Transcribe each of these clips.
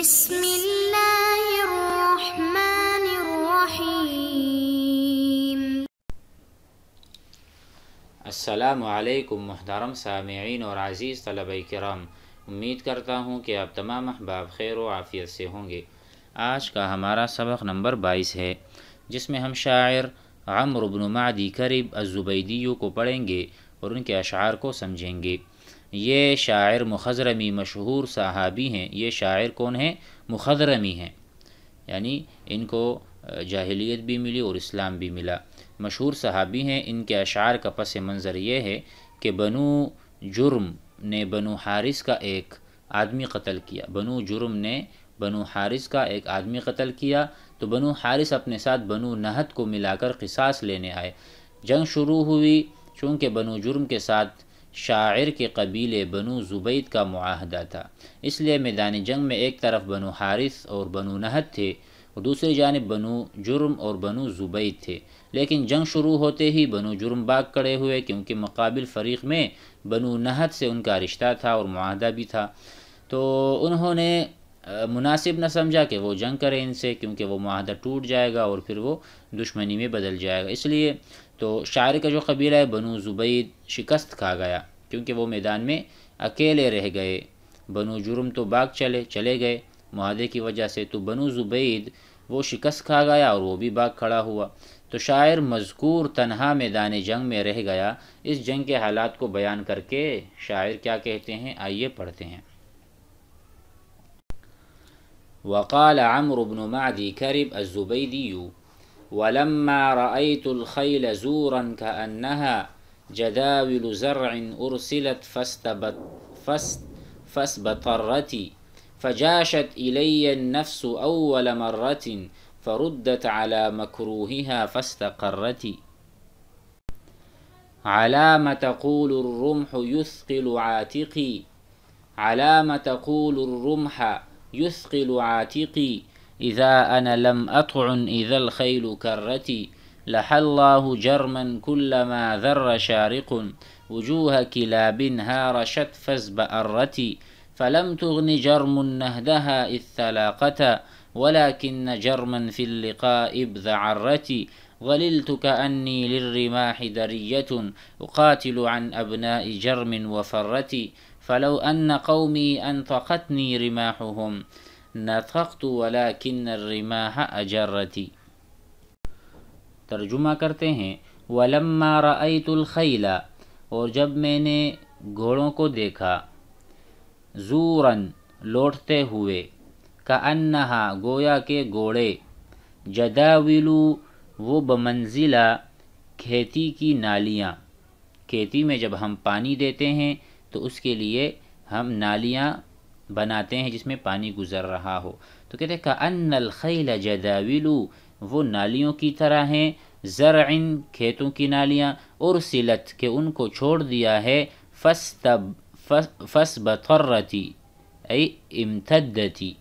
بسم اللہ الرحمن الرحیم السلام علیکم محترم سامعین اور عزیز طلب کرام امید کرتا ہوں کہ آپ تمام احباب خیر و عافیت سے ہوں گے آج کا ہمارا سبق نمبر بائیس ہے جس میں ہم شاعر بن معدی قریب الزبیدیو کو پڑھیں گے اور ان کے اشعار کو سمجھیں گے یہ شاعر مخضرمی مشہور صحابی ہیں یہ شاعر کون ہیں مخضرمی ہیں یعنی ان کو جاہلیت بھی ملی اور اسلام بھی ملا مشہور صحابی ہیں ان کے اشعار کا پس منظر یہ ہے کہ بنو جرم نے بنو حارث کا ایک آدمی قتل کیا بنو جرم نے بنو حارث کا ایک آدمی قتل کیا تو بنو حارث اپنے ساتھ بنو نہت کو ملا کر قصاص لینے آئے جنگ شروع ہوئی چونکہ بنو جرم کے ساتھ شاعر کے قبیلے بنو زبید کا معاہدہ تھا اس لیے میدان جنگ میں ایک طرف بنو حارث اور بنو نہد نہت تھے دوسری جانب بنو جرم اور بنو زبید تھے لیکن جنگ شروع ہوتے ہی بنو جرم باغ کڑے ہوئے کیونکہ مقابل فریق میں بنو نہت سے ان کا رشتہ تھا اور معاہدہ بھی تھا تو انہوں نے مناسب نہ سمجھا کہ وہ جنگ کریں ان سے کیونکہ وہ معاہدہ ٹوٹ جائے گا اور پھر وہ دشمنی میں بدل جائے گا اس لیے تو شاعر کا جو قبیلہ ہے بنو زبید شکست کھا گیا کیونکہ وہ میدان میں اکیلے رہ گئے بنو جرم تو باغ چلے چلے گئے معاہدے کی وجہ سے تو بنو زبید وہ شکست کھا گیا اور وہ بھی باغ کھڑا ہوا تو شاعر مذکور تنہا میدان جنگ میں رہ گیا اس جنگ کے حالات کو بیان کر کے شاعر کیا کہتے ہیں آئیے پڑھتے ہیں وقال عمرو بن معدی کرب ازبید ولما رأيت الخيل زورا كأنها جداول زرع أرسلت فاستبط فاست فاستبطرت فجاشت إلي النفس أول مرة فردت على مكروهها فاستقرت علام تقول الرمح يثقل عاتقي علام تقول الرمح يثقل عاتقي إذا أنا لم أطعن إذا الخيل كرتي لحى الله جرما كلما ذر شارق وجوه كلاب هارشت فزب أرتي فلم تغن جرم نهدها إذ تلاقتا ولكن جرما في اللقاء ابذ عرتي ظللت كأني للرماح درية أقاتل عن أبناء جرم وفرتي فلو أن قومي أنطقتني رماحهم نفقت ولکن الرماح اجرتی ترجمہ کرتے ہیں ولما رأيت الخيل اور جب میں نے گھوڑوں کو دیکھا زوراً لوٹتے ہوئے کا گویا کے گھوڑے جداولو وہ و کھیتی کی نالیاں کھیتی میں جب ہم پانی دیتے ہیں تو اس کے لیے ہم نالیاں بناتے ہیں جس میں پانی گزر رہا ہو تو کہتے ہیں کہ ان الخیل جداولو وہ نالیوں کی طرح ہیں زرعن کھیتوں کی نالیاں اور سلت کہ ان کو چھوڑ دیا ہے فس تب اے امتدتی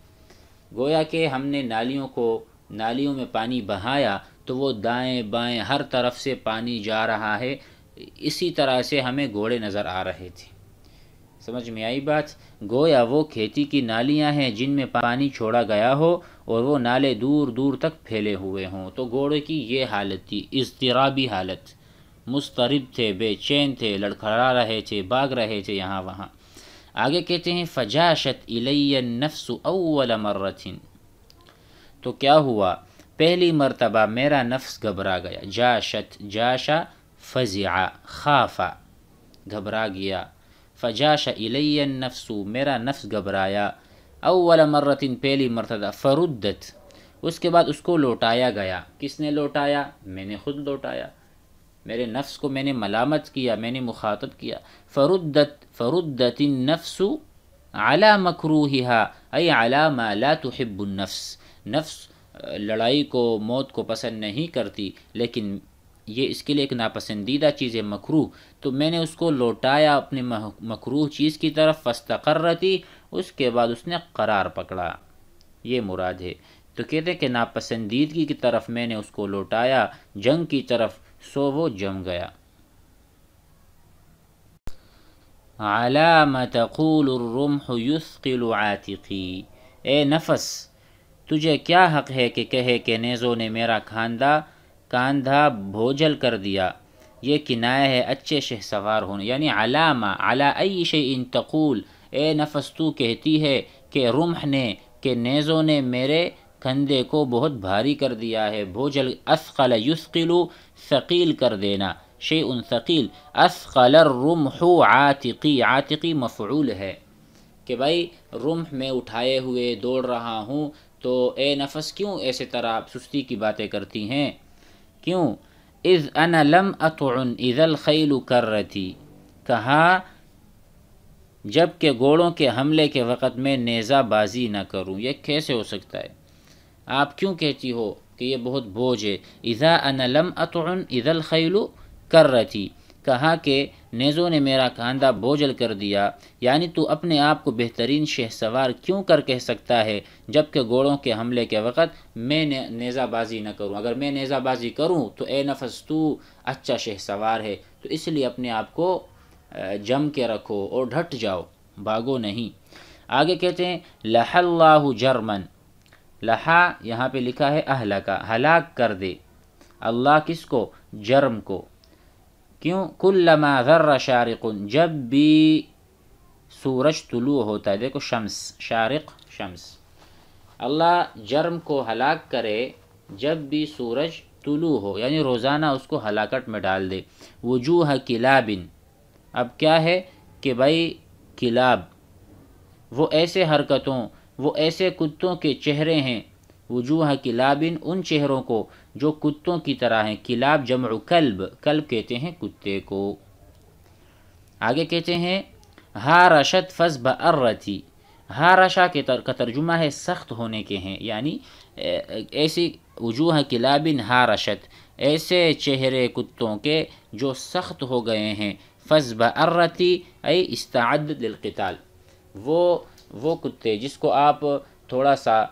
گویا کہ ہم نے نالیوں کو نالیوں میں پانی بہایا تو وہ دائیں بائیں ہر طرف سے پانی جا رہا ہے اسی طرح سے ہمیں گھوڑے نظر آ رہے تھے سمجھ میں آئی بات گویا وہ کھیتی کی نالیاں ہیں جن میں پانی چھوڑا گیا ہو اور وہ نالے دور دور تک پھیلے ہوئے ہوں تو گھوڑے کی یہ حالت تھی اضطرابی حالت مسترب تھے بے چین تھے لڑکھڑا رہے تھے باغ رہے تھے یہاں وہاں آگے کہتے ہیں فجاشت الیہ نفس اول مرتن تو کیا ہوا پہلی مرتبہ میرا نفس گھبرا گیا جاشت جاشا فضیا خافا گھبرا گیا فجاش علی نفس میرا نفس گھبرایا اول مرتن پہلی مرتبہ فردت اس کے بعد اس کو لوٹایا گیا کس نے لوٹایا میں نے خود لوٹایا میرے نفس کو میں نے ملامت کیا میں نے مخاطب کیا فردت فردت النفس اعلی مکھرو اے اعلیٰ لا تحب النفس نفس لڑائی کو موت کو پسند نہیں کرتی لیکن یہ اس کے لیے ایک ناپسندیدہ چیز ہے مکروح تو میں نے اس کو لوٹایا اپنے مکروح چیز کی طرف فستقر رہتی اس کے بعد اس نے قرار پکڑا یہ مراد ہے تو کہتے کہ ناپسندیدگی کی طرف میں نے اس کو لوٹایا جنگ کی طرف سو وہ جم گیا تقول الرمح یثقل عاتقی اے نفس تجھے کیا حق ہے کہ کہے کہ نیزوں نے میرا کھاندہ کاندھا بھوجل کر دیا یہ کنائے ہے اچھے شہ سوار ہونے یعنی علامہ علا ای شی تقول اے نفس تو کہتی ہے کہ رمح نے کہ نیزوں نے میرے کندھے کو بہت بھاری کر دیا ہے بھوجل اسقل یسقلو ثقیل کر دینا شی ان ثقیل اسقل الرمح عاتقی عاتقی مفعول ہے کہ بھائی رمح میں اٹھائے ہوئے دوڑ رہا ہوں تو اے نفس کیوں ایسے طرح سستی کی باتیں کرتی ہیں کیوں از لم اطعن کر الخیل کرتی کہا جب کہ گھوڑوں کے حملے کے وقت میں نیزہ بازی نہ کروں یہ کیسے ہو سکتا ہے آپ کیوں کہتی ہو کہ یہ بہت بوجھ ہے اذا انلم لم اطعن کر الخیل کرتی کہا کہ نیزوں نے میرا کاندھا بوجھل کر دیا یعنی تو اپنے آپ کو بہترین شہ سوار کیوں کر کہہ سکتا ہے جب کہ کے حملے کے وقت میں نیزہ بازی نہ کروں اگر میں نیزہ بازی کروں تو اے نفس تو اچھا شہ سوار ہے تو اس لیے اپنے آپ کو جم کے رکھو اور ڈھٹ جاؤ بھاگو نہیں آگے کہتے ہیں لہ اللہ جرمن لہا یہاں پہ لکھا ہے اہلکا کا ہلاک کر دے اللہ کس کو جرم کو کیوں کل لما شارق جب بھی سورج طلوع ہوتا ہے دیکھو شمس شارق شمس اللہ جرم کو ہلاک کرے جب بھی سورج طلوع ہو یعنی روزانہ اس کو ہلاکت میں ڈال دے وجوہ کلاب اب کیا ہے کہ بھائی کلاب وہ ایسے حرکتوں وہ ایسے کتوں کے چہرے ہیں وجوہ کلابن ان چہروں کو جو کتوں کی طرح ہیں کلاب جمع کلب کلب کہتے ہیں کتے کو آگے کہتے ہیں ہا رشت فض بررتی رشا کے ترجمہ ہے سخت ہونے کے ہیں یعنی ایسی وجوہ کلابن ہا رشت ایسے چہرے کتوں کے جو سخت ہو گئے ہیں فض برتی اے استعد للقتال وہ وہ کتے جس کو آپ تھوڑا سا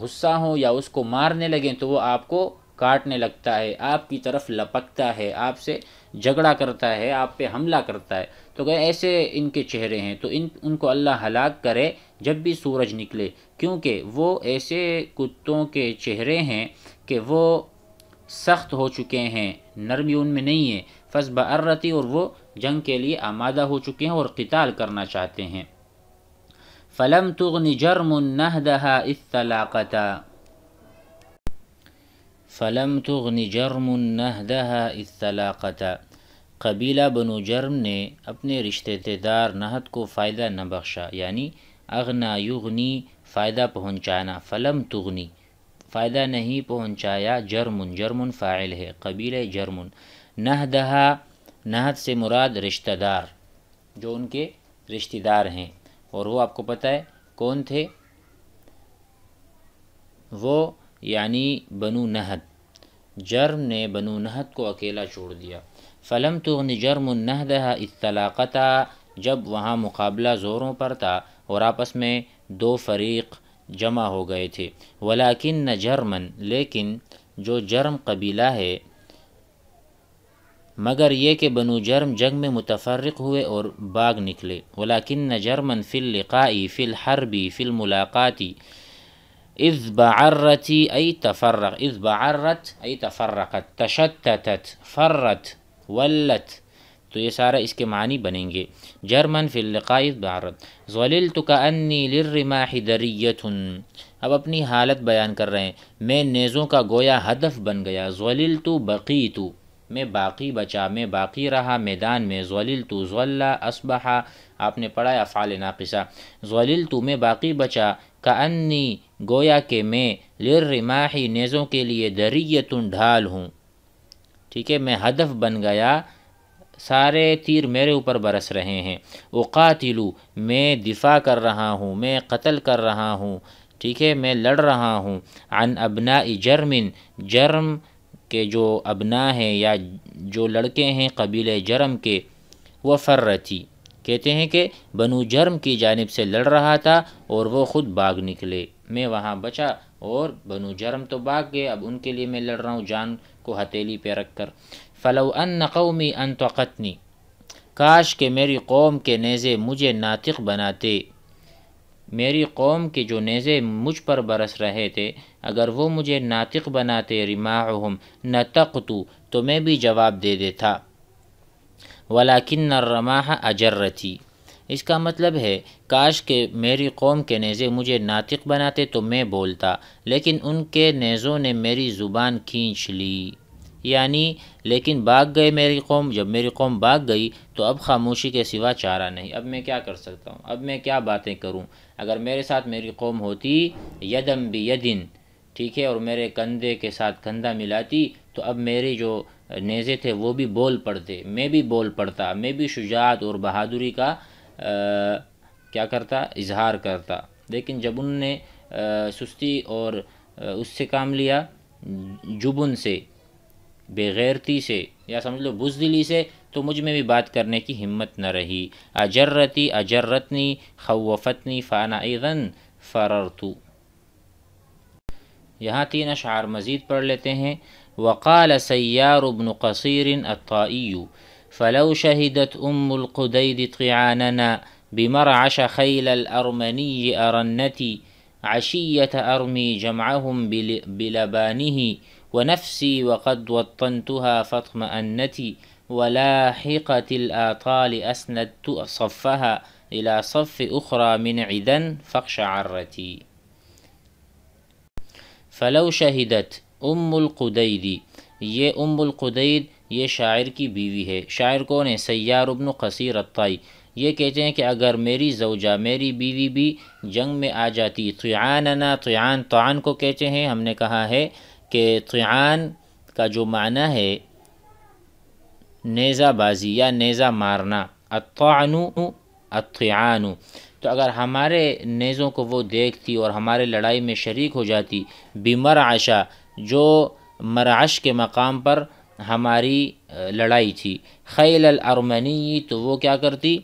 غصہ ہوں یا اس کو مارنے لگیں تو وہ آپ کو کاٹنے لگتا ہے آپ کی طرف لپکتا ہے آپ سے جھگڑا کرتا ہے آپ پہ حملہ کرتا ہے تو ایسے ان کے چہرے ہیں تو ان ان کو اللہ ہلاک کرے جب بھی سورج نکلے کیونکہ وہ ایسے کتوں کے چہرے ہیں کہ وہ سخت ہو چکے ہیں نرمی ان میں نہیں ہے فس عرتی اور وہ جنگ کے لیے آمادہ ہو چکے ہیں اور قتال کرنا چاہتے ہیں فلم تغنی جرم نهدها دہا فلم تغنی جرم نهدها دہا قبیلہ بنو جرم نے اپنے رشتہ دار نہد کو فائدہ نہ بخشا یعنی اغنا یغنی فائدہ پہنچانا فلم تغنی فائدہ نہیں پہنچایا جرمن جرمن فاعل ہے قبیل جرمن نہ دہا نہد سے مراد رشتہ دار جو ان کے رشتہ دار ہیں اور وہ آپ کو پتہ ہے کون تھے وہ یعنی بنو نہد جرم نے بنو نہد کو اکیلا چھوڑ دیا فلم تو جرم النحد اطلاقتا جب وہاں مقابلہ زوروں پر تھا اور آپس میں دو فریق جمع ہو گئے تھے ولاکن نہ جرمن لیکن جو جرم قبیلہ ہے مگر یہ کہ بنو جرم جنگ میں متفرق ہوئے اور باغ نکلے غلاکن جرمن فلقائی فلحربی فل ملاقاتی از بعرتی ای تفرق از بعرت ای تفرقت تشتتت فرت ولت تو یہ سارا اس کے معنی بنیں گے جرمن فی بارت بعرت کا کانی للرماح دریت اب اپنی حالت بیان کر رہے ہیں میں نیزوں کا گویا ہدف بن گیا ذہلیل بقیت میں باقی بچا میں باقی رہا میدان میں ذولیل تو زولا اسبحا آپ نے پڑھا افعال ناقصہ ذولیل تو میں باقی بچا کا انی گویا کہ میں لرماحی نیزوں کے لیے دریت ڈھال ہوں ٹھیک ہے میں ہدف بن گیا سارے تیر میرے اوپر برس رہے ہیں اوقاتلو میں دفاع کر رہا ہوں میں قتل کر رہا ہوں ٹھیک ہے میں لڑ رہا ہوں عن ابنائی جرمن جرم کہ جو ابنا ہیں یا جو لڑکے ہیں قبیل جرم کے وہ فرتی کہتے ہیں کہ بنو جرم کی جانب سے لڑ رہا تھا اور وہ خود باغ نکلے میں وہاں بچا اور بنو جرم تو باغ گئے اب ان کے لیے میں لڑ رہا ہوں جان کو ہتیلی پہ رکھ کر فلو ان نقومی ان توقتنی کاش کہ میری قوم کے نیزے مجھے ناطق بناتے میری قوم کے جو نیزے مجھ پر برس رہے تھے اگر وہ مجھے ناطق بناتے رماعہم نتقتو تو میں بھی جواب دے دیتا ولاکن رماح اجرتی تھی اس کا مطلب ہے کاش کہ میری قوم کے نیزے مجھے ناطق بناتے تو میں بولتا لیکن ان کے نیزوں نے میری زبان کھینچ لی یعنی لیکن باگ گئے میری قوم جب میری قوم باگ گئی تو اب خاموشی کے سوا چارہ نہیں اب میں کیا کر سکتا ہوں اب میں کیا باتیں کروں اگر میرے ساتھ میری قوم ہوتی یدم بھی یدن ٹھیک ہے اور میرے کندھے کے ساتھ کندھا ملاتی تو اب میرے جو نیزے تھے وہ بھی بول پڑتے میں بھی بول پڑتا میں بھی شجاعت اور بہادری کا کیا کرتا اظہار کرتا لیکن جب ان نے سستی اور اس سے کام لیا جبن سے بغیرتی سے یا سمجھ لو بزدلی سے تو مجھ میں بھی بات کرنے کی ہمت نہ رہی اجرتی اجرتنی خوفتنی فانا ایغن فررتو یہاں تین اشعار مزید پڑھ لیتے ہیں وقال سیار بن قصير الطائی فلو شهدت ام القديد طعاننا بمرعش خيل الارمني ارنتي عشيه ارمي جمعهم بلبانه ونفسي وقد وطنتها فاطمأنتي ولاحقت الآطال أسندت صفها إلى صف أخرى من عدن فاقشعرتي فلو شہیدت ام القدیدی یہ ام القدید یہ شاعر کی بیوی ہے شاعر کون ہے سیار ابن قصیر الطائی یہ کہتے ہیں کہ اگر میری زوجہ میری بیوی بھی جنگ میں آ جاتی طعاننا طعان طعان کو کہتے ہیں ہم نے کہا ہے کہ طعان کا جو معنی ہے نیزہ بازی یا نیزہ مارنا الطعن الطعان تو اگر ہمارے نیزوں کو وہ دیکھتی اور ہمارے لڑائی میں شریک ہو جاتی بیمر جو مرعش کے مقام پر ہماری لڑائی تھی خیل الارمنی تو وہ کیا کرتی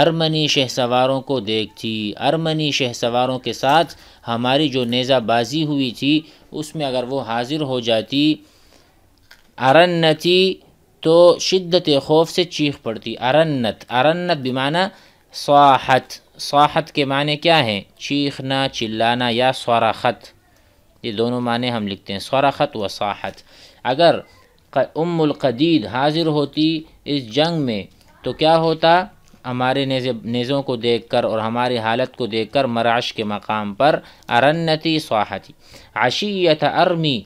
ارمنی شہ سواروں کو دیکھتی ارمنی شہ سواروں کے ساتھ ہماری جو نیزہ بازی ہوئی تھی اس میں اگر وہ حاضر ہو جاتی ارنتی تو شدت خوف سے چیخ پڑتی ارنت ارنت بمانہ صاحت صاحت کے معنی کیا ہیں چیخنا چلانا یا سوراخت یہ دونوں معنی ہم لکھتے ہیں سوراخت و صاحت اگر ام القدید حاضر ہوتی اس جنگ میں تو کیا ہوتا ہمارے نیزوں کو دیکھ کر اور ہماری حالت کو دیکھ کر مراش کے مقام پر ارنتی صاحتی عشیت ارمی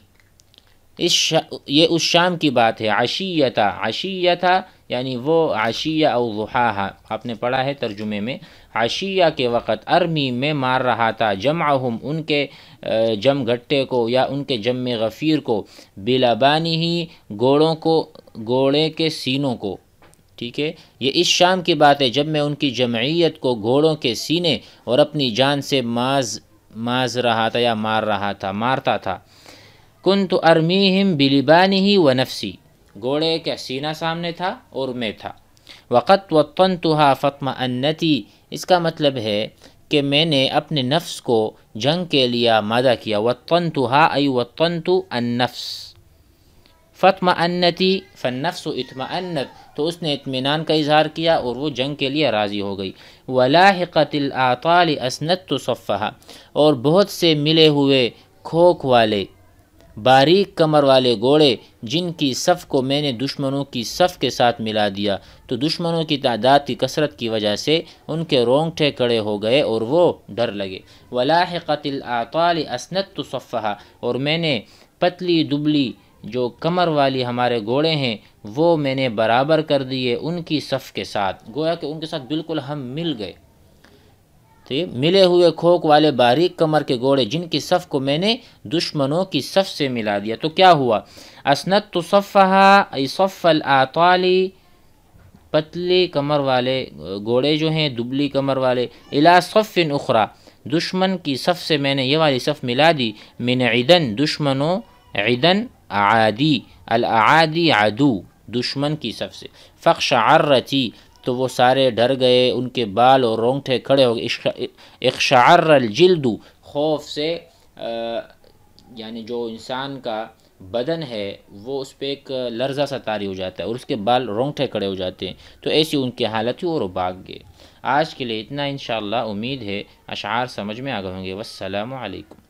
اس شا یہ اس شام کی بات ہے عشیتہ عشیتہ یعنی وہ عشیہ او وہا آپ نے پڑھا ہے ترجمے میں عشیہ کے وقت ارمی میں مار رہا تھا جمعہم ان کے جم گھٹے کو یا ان کے جم غفیر کو بلا بانی ہی گوڑوں کو گوڑے کے سینوں کو ٹھیک ہے یہ اس شام کی بات ہے جب میں ان کی جمعیت کو گھوڑوں کے سینے اور اپنی جان سے ماز ماز رہا تھا یا مار رہا تھا مارتا تھا کن تو ارمی ہم ہی و نفسی گھوڑے کے سینہ سامنے تھا اور میں تھا وقت وطن تو فتم انتی اس کا مطلب ہے کہ میں نے اپنے نفس کو جنگ کے لیے آمادہ کیا وطن تو ہا و تن تو انفس فتم انتی فنفس و اطما تو اس نے اطمینان کا اظہار کیا اور وہ جنگ کے لیے راضی ہو گئی ولاح قتِ اسنت تو اور بہت سے ملے ہوئے کھوکھ والے باریک کمر والے گوڑے جن کی صف کو میں نے دشمنوں کی صف کے ساتھ ملا دیا تو دشمنوں کی تعداد کی کثرت کی وجہ سے ان کے رونگٹھے کڑے ہو گئے اور وہ ڈر لگے ولاحقت العطال اسنت تو صفحہ اور میں نے پتلی دبلی جو کمر والی ہمارے گھوڑے ہیں وہ میں نے برابر کر دیے ان کی صف کے ساتھ گویا کہ ان کے ساتھ بالکل ہم مل گئے تو یہ ملے ہوئے کھوک والے باریک کمر کے گوڑے جن کی صف کو میں نے دشمنوں کی صف سے ملا دیا تو کیا ہوا اسنت تو صفحہ صف العطالی پتلی کمر والے گوڑے جو ہیں دبلی کمر والے الا صف اخرا دشمن کی صف سے میں نے یہ والی صف ملا دی من عیدن دشمنوں عیدن عادی العادی عدو دشمن کی صف سے فخش عرتی تو وہ سارے ڈر گئے ان کے بال اور رونگٹھے کھڑے ہو گئے اخشعر الجلدو خوف سے یعنی جو انسان کا بدن ہے وہ اس پہ ایک لرزہ سا تاری ہو جاتا ہے اور اس کے بال رونگٹھے کھڑے ہو جاتے ہیں تو ایسی ان کی حالت ہی اور وہ بھاگ گئے آج کے لیے اتنا انشاءاللہ امید ہے اشعار سمجھ میں آ گئے ہوں گے والسلام علیکم